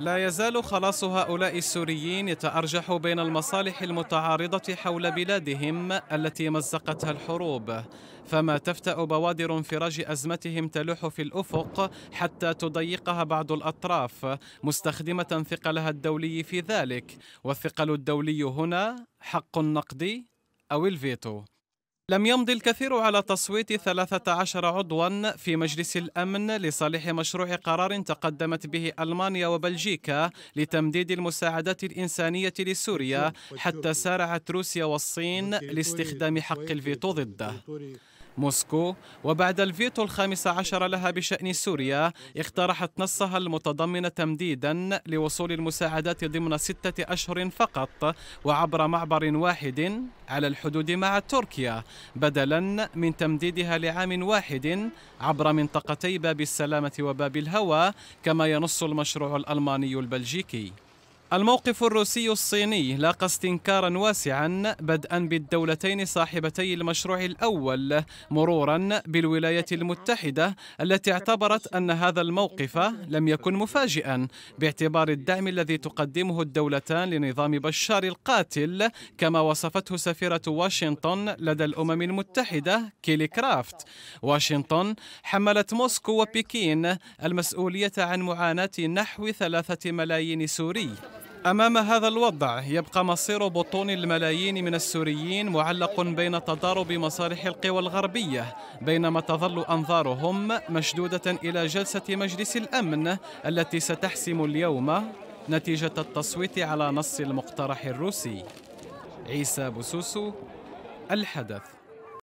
لا يزال خلاص هؤلاء السوريين يتأرجح بين المصالح المتعارضة حول بلادهم التي مزقتها الحروب فما تفتأ بوادر انفراج أزمتهم تلوح في الأفق حتى تضيقها بعض الأطراف مستخدمة ثقلها الدولي في ذلك والثقل الدولي هنا حق نقدي أو الفيتو لم يمض الكثير على تصويت 13 عضوا في مجلس الأمن لصالح مشروع قرار تقدمت به ألمانيا وبلجيكا لتمديد المساعدات الإنسانية لسوريا حتى سارعت روسيا والصين لاستخدام حق الفيتو ضده موسكو وبعد الفيتو الخامس عشر لها بشأن سوريا اقترحت نصها المتضمن تمديدا لوصول المساعدات ضمن ستة أشهر فقط وعبر معبر واحد على الحدود مع تركيا بدلا من تمديدها لعام واحد عبر منطقتي باب السلامة وباب الهوى كما ينص المشروع الألماني البلجيكي الموقف الروسي الصيني لاقى استنكارا واسعا بدءا بالدولتين صاحبتي المشروع الاول مرورا بالولايات المتحده التي اعتبرت ان هذا الموقف لم يكن مفاجئا باعتبار الدعم الذي تقدمه الدولتان لنظام بشار القاتل كما وصفته سفيره واشنطن لدى الامم المتحده كيلي كرافت. واشنطن حملت موسكو وبكين المسؤوليه عن معاناه نحو ثلاثه ملايين سوري أمام هذا الوضع يبقى مصير بطون الملايين من السوريين معلق بين تضارب مصالح القوى الغربية بينما تظل أنظارهم مشدودة إلى جلسة مجلس الأمن التي ستحسم اليوم نتيجة التصويت على نص المقترح الروسي عيسى بوسوسو الحدث